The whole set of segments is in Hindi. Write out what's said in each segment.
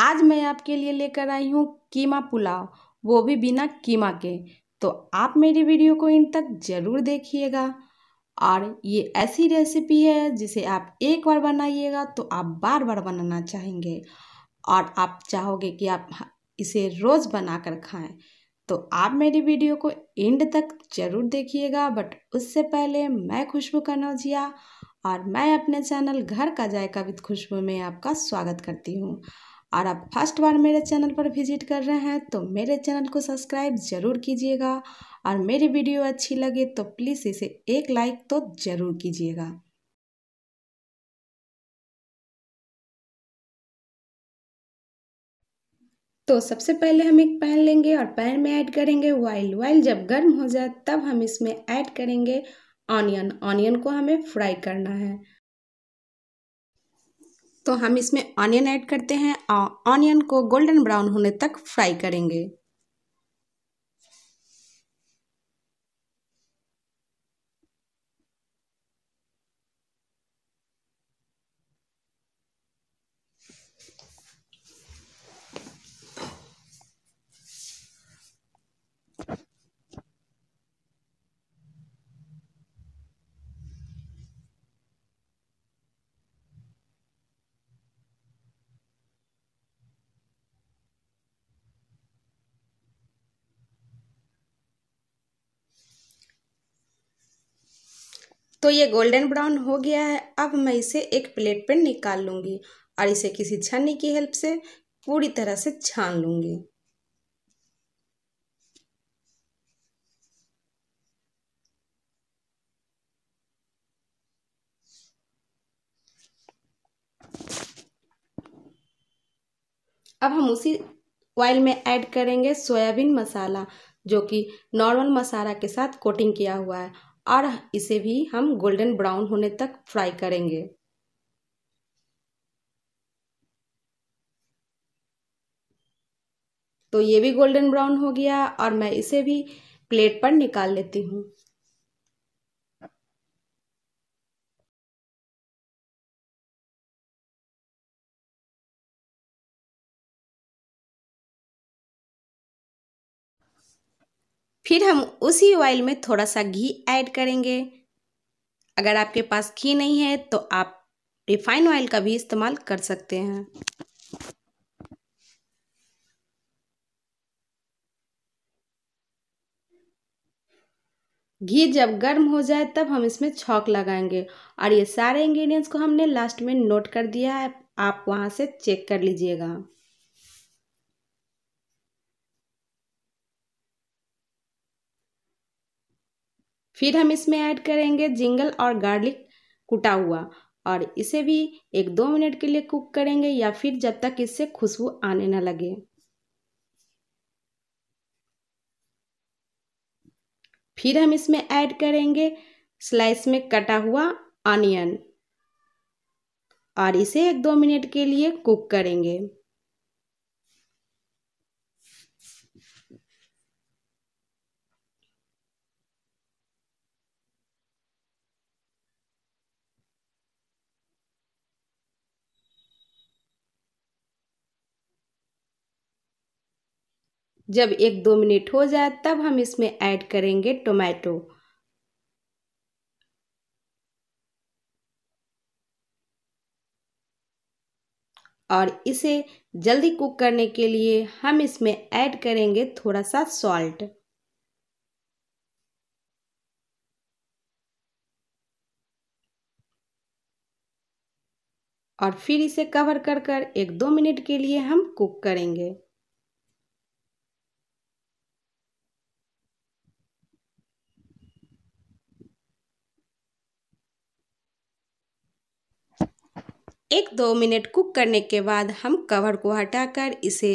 आज मैं आपके लिए लेकर आई हूँ कीमा पुलाव वो भी बिना कीमा के तो आप मेरी वीडियो को इन तक ज़रूर देखिएगा और ये ऐसी रेसिपी है जिसे आप एक बार बनाइएगा तो आप बार बार बनाना चाहेंगे और आप चाहोगे कि आप इसे रोज़ बना कर खाएँ तो आप मेरी वीडियो को एंड तक जरूर देखिएगा बट उससे पहले मैं खुशबू कनौजिया और मैं अपने चैनल घर का जायका विद खुशबू में आपका स्वागत करती हूँ और आप फर्स्ट बार मेरे चैनल पर विजिट कर रहे हैं तो मेरे चैनल को सब्सक्राइब ज़रूर कीजिएगा और मेरी वीडियो अच्छी लगे तो प्लीज़ इसे एक लाइक तो ज़रूर कीजिएगा तो सबसे पहले हम एक पैन लेंगे और पैन में ऐड करेंगे ऑयल ऑयल जब गर्म हो जाए तब हम इसमें ऐड करेंगे ऑनियन ऑनियन को हमें फ्राई करना है तो हम इसमें ऑनियन ऐड करते हैं और ऑनियन को गोल्डन ब्राउन होने तक फ्राई करेंगे तो ये गोल्डन ब्राउन हो गया है अब मैं इसे एक प्लेट पर निकाल लूँगी और इसे किसी छन्नी की हेल्प से पूरी तरह से छान लूँगी अब हम उसी ऑयल में ऐड करेंगे सोयाबीन मसाला जो कि नॉर्मल मसाला के साथ कोटिंग किया हुआ है और इसे भी हम गोल्डन ब्राउन होने तक फ्राई करेंगे तो ये भी गोल्डन ब्राउन हो गया और मैं इसे भी प्लेट पर निकाल लेती हूँ फिर हम उसी ऑयल में थोड़ा सा घी ऐड करेंगे अगर आपके पास घी नहीं है तो आप रिफाइन ऑयल का भी इस्तेमाल कर सकते हैं घी जब गर्म हो जाए तब हम इसमें छौक लगाएंगे और ये सारे इंग्रेडिएंट्स को हमने लास्ट में नोट कर दिया है आप वहाँ से चेक कर लीजिएगा फिर हम इसमें ऐड करेंगे जिंगल और गार्लिक कुटा हुआ और इसे भी एक दो मिनट के लिए कुक करेंगे या फिर जब तक इससे खुशबू आने ना लगे फिर हम इसमें ऐड करेंगे स्लाइस में कटा हुआ ऑनियन और इसे एक दो मिनट के लिए कुक करेंगे जब एक दो मिनट हो जाए तब हम इसमें ऐड करेंगे टोमेटो और इसे जल्दी कुक करने के लिए हम इसमें ऐड करेंगे थोड़ा सा सॉल्ट और फिर इसे कवर कर कर एक दो मिनट के लिए हम कुक करेंगे एक दो मिनट कुक करने के बाद हम कवर को हटाकर इसे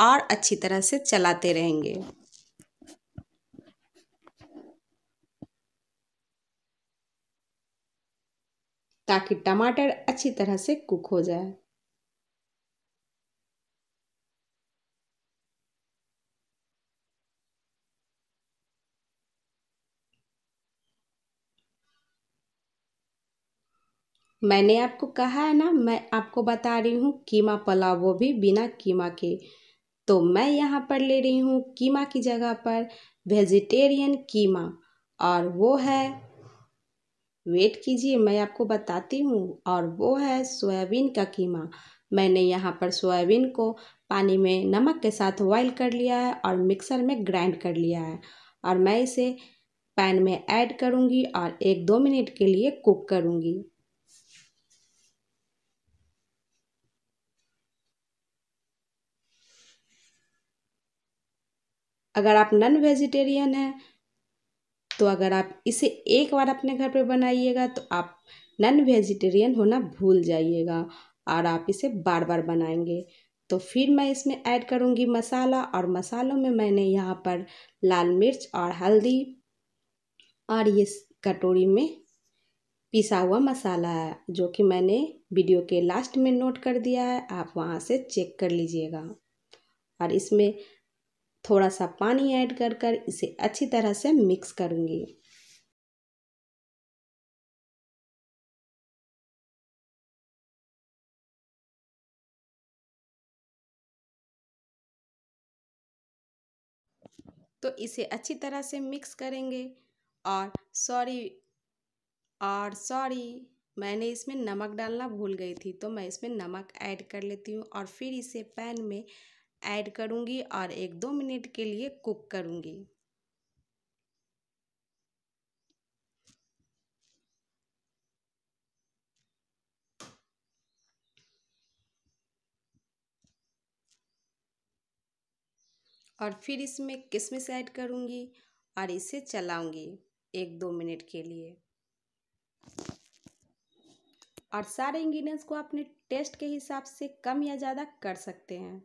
और अच्छी तरह से चलाते रहेंगे ताकि टमाटर अच्छी तरह से कुक हो जाए मैंने आपको कहा है ना मैं आपको बता रही हूँ कीमा पुलाव वो भी बिना कीमा के तो मैं यहाँ पर ले रही हूँ कीमा की जगह पर वेजिटेरियन कीमा और वो है वेट कीजिए मैं आपको बताती हूँ और वो है सोयाबीन का कीमा मैंने यहाँ पर सोयाबीन को पानी में नमक के साथ बॉइल कर लिया है और मिक्सर में ग्राइंड कर लिया है और मैं इसे पैन में ऐड करूँगी और एक दो मिनट के लिए कुक करूँगी अगर आप नॉन वेजिटेरियन हैं तो अगर आप इसे एक बार अपने घर पर बनाइएगा तो आप नॉन वेजिटेरियन होना भूल जाइएगा और आप इसे बार बार बनाएंगे तो फिर मैं इसमें ऐड करूँगी मसाला और मसालों में मैंने यहाँ पर लाल मिर्च और हल्दी और ये कटोरी में पिसा हुआ मसाला है जो कि मैंने वीडियो के लास्ट में नोट कर दिया है आप वहाँ से चेक कर लीजिएगा और इसमें थोड़ा सा पानी ऐड कर कर इसे अच्छी तरह से मिक्स करूँगी तो इसे अच्छी तरह से मिक्स करेंगे और सॉरी और सॉरी मैंने इसमें नमक डालना भूल गई थी तो मैं इसमें नमक ऐड कर लेती हूँ और फिर इसे पैन में ऐड करूंगी और एक दो मिनट के लिए कुक करूंगी और फिर इसमें किशमिश ऐड करूंगी और इसे चलाऊंगी एक दो मिनट के लिए और सारे इंग्रेडिएंट्स को अपने टेस्ट के हिसाब से कम या ज़्यादा कर सकते हैं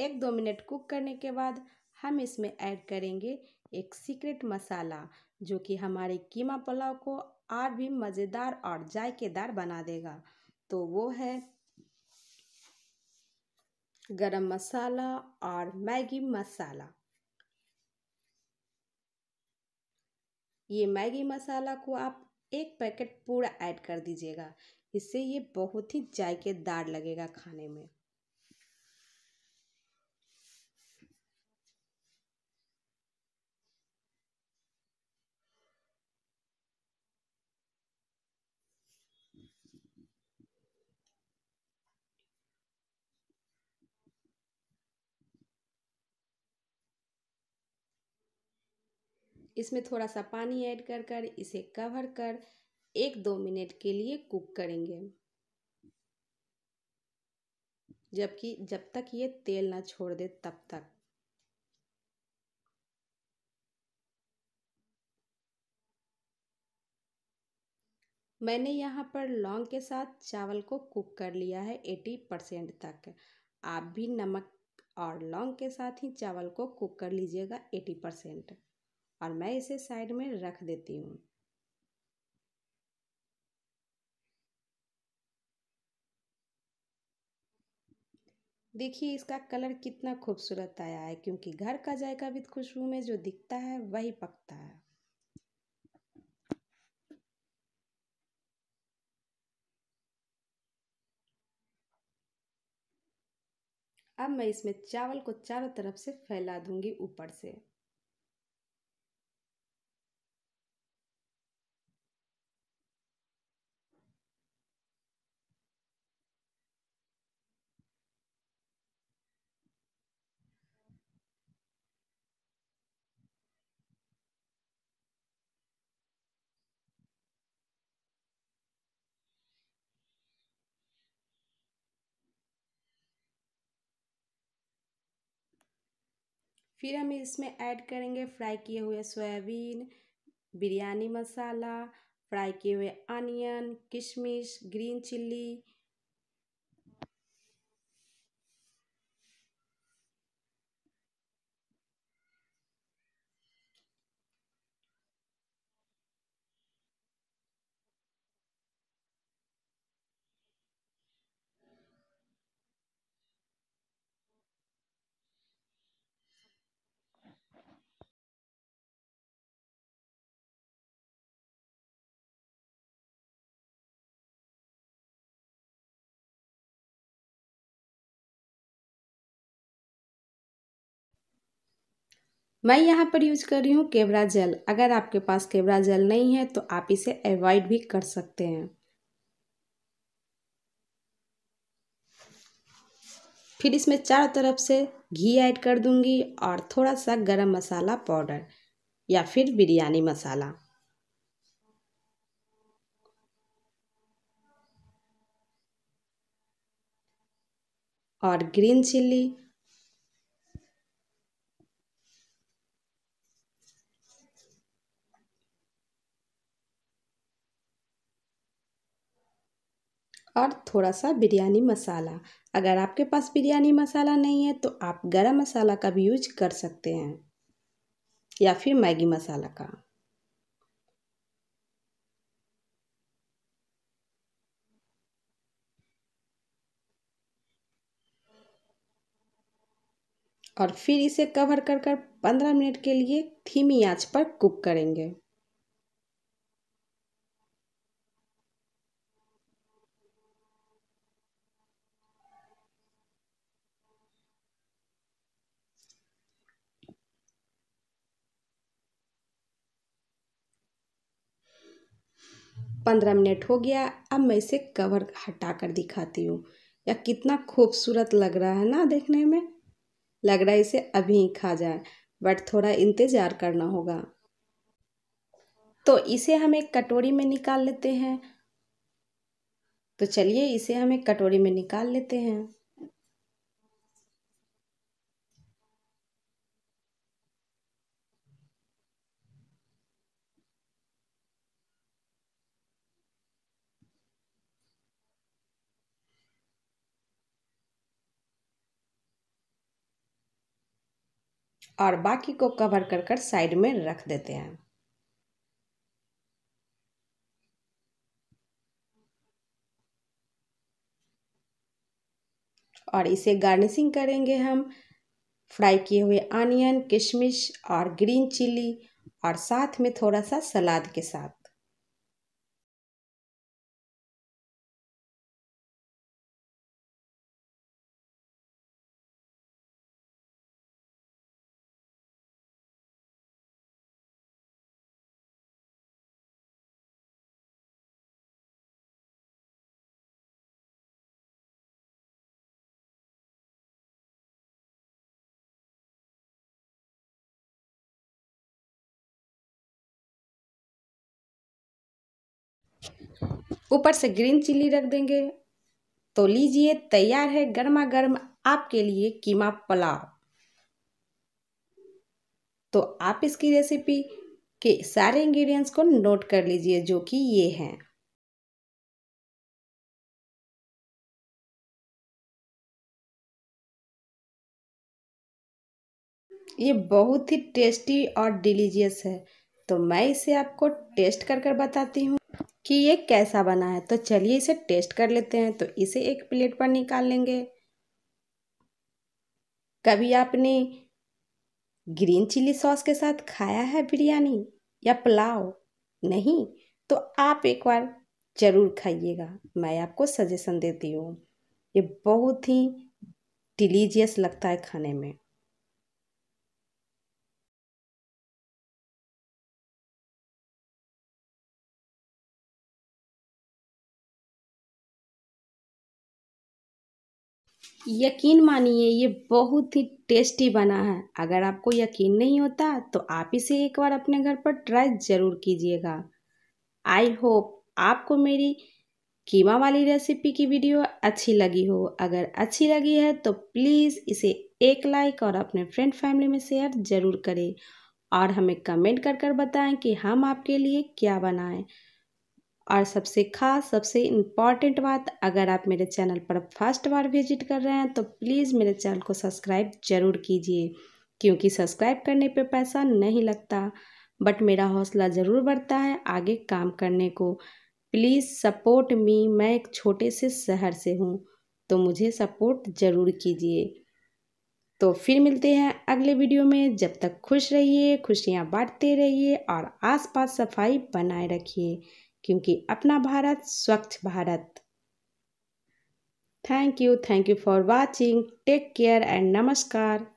एक दो मिनट कुक करने के बाद हम इसमें ऐड करेंगे एक सीक्रेट मसाला जो कि हमारे कीमा पुलाव को और भी मज़ेदार और जायकेदार बना देगा तो वो है गरम मसाला और मैगी मसाला ये मैगी मसाला को आप एक पैकेट पूरा ऐड कर दीजिएगा इससे ये बहुत ही जायकेदार लगेगा खाने में इसमें थोड़ा सा पानी ऐड कर कर इसे कवर कर एक दो मिनट के लिए कुक करेंगे जबकि जब तक ये तेल ना छोड़ दे तब तक मैंने यहाँ पर लौंग के साथ चावल को कुक कर लिया है एटी परसेंट तक आप भी नमक और लौंग के साथ ही चावल को कुक कर लीजिएगा एटी परसेंट और मैं इसे साइड में रख देती हूँ देखिए इसका कलर कितना खूबसूरत आया है क्योंकि घर का जायका विद खुशबू में जो दिखता है वही पकता है अब मैं इसमें चावल को चारों तरफ से फैला दूंगी ऊपर से फिर हम इसमें ऐड करेंगे फ्राई किए हुए सोयाबीन बिरयानी मसाला फ्राई किए हुए अनियन किशमिश ग्रीन चिल्ली मैं यहाँ पर यूज कर रही हूँ केवरा जेल अगर आपके पास केवरा जेल नहीं है तो आप इसे अवॉइड भी कर सकते हैं फिर इसमें चारों तरफ से घी ऐड कर दूंगी और थोड़ा सा गरम मसाला पाउडर या फिर बिरयानी मसाला और ग्रीन चिल्ली और थोड़ा सा बिरयानी मसाला अगर आपके पास बिरयानी मसाला नहीं है तो आप गरम मसाला का भी यूज कर सकते हैं या फिर मैगी मसाला का और फिर इसे कवर कर कर पंद्रह मिनट के लिए धीमी आंच पर कुक करेंगे पंद्रह मिनट हो गया अब मैं इसे कवर हटा कर दिखाती हूँ या कितना खूबसूरत लग रहा है ना देखने में लग रहा है इसे अभी ही खा जाए बट थोड़ा इंतज़ार करना होगा तो इसे हम एक कटोरी में निकाल लेते हैं तो चलिए इसे हम एक कटोरी में निकाल लेते हैं और बाकी को कवर कर कर साइड में रख देते हैं और इसे गार्निशिंग करेंगे हम फ्राई किए हुए आनियन किशमिश और ग्रीन चिली और साथ में थोड़ा सा सलाद के साथ ऊपर से ग्रीन चिली रख देंगे तो लीजिए तैयार है गर्मा गर्म आपके लिए कीमा पुलाव तो आप इसकी रेसिपी के सारे इंग्रेडिएंट्स को नोट कर लीजिए जो कि ये हैं ये बहुत ही टेस्टी और डिलीजियस है तो मैं इसे आपको टेस्ट कर कर बताती हूँ कि ये कैसा बना है तो चलिए इसे टेस्ट कर लेते हैं तो इसे एक प्लेट पर निकाल लेंगे कभी आपने ग्रीन चिली सॉस के साथ खाया है बिरयानी या पुलाव नहीं तो आप एक बार ज़रूर खाइएगा मैं आपको सजेशन देती हूँ ये बहुत ही डिलीजियस लगता है खाने में यकीन मानिए ये बहुत ही टेस्टी बना है अगर आपको यकीन नहीं होता तो आप इसे एक बार अपने घर पर ट्राई ज़रूर कीजिएगा आई होप आपको मेरी कीमा वाली रेसिपी की वीडियो अच्छी लगी हो अगर अच्छी लगी है तो प्लीज़ इसे एक लाइक और अपने फ्रेंड फैमिली में शेयर ज़रूर करें और हमें कमेंट कर कर बताएं कि हम आपके लिए क्या बनाएं और सबसे खास सबसे इम्पॉर्टेंट बात अगर आप मेरे चैनल पर फर्स्ट बार विजिट कर रहे हैं तो प्लीज़ मेरे चैनल को सब्सक्राइब ज़रूर कीजिए क्योंकि सब्सक्राइब करने पे पैसा नहीं लगता बट मेरा हौसला ज़रूर बढ़ता है आगे काम करने को प्लीज़ सपोर्ट मी मैं एक छोटे से शहर से हूँ तो मुझे सपोर्ट ज़रूर कीजिए तो फिर मिलते हैं अगले वीडियो में जब तक खुश रहिए खुशियाँ बांटते रहिए और आसपास सफाई बनाए रखिए क्योंकि अपना भारत स्वच्छ Bharat thank you thank you for watching take care and नमस्कार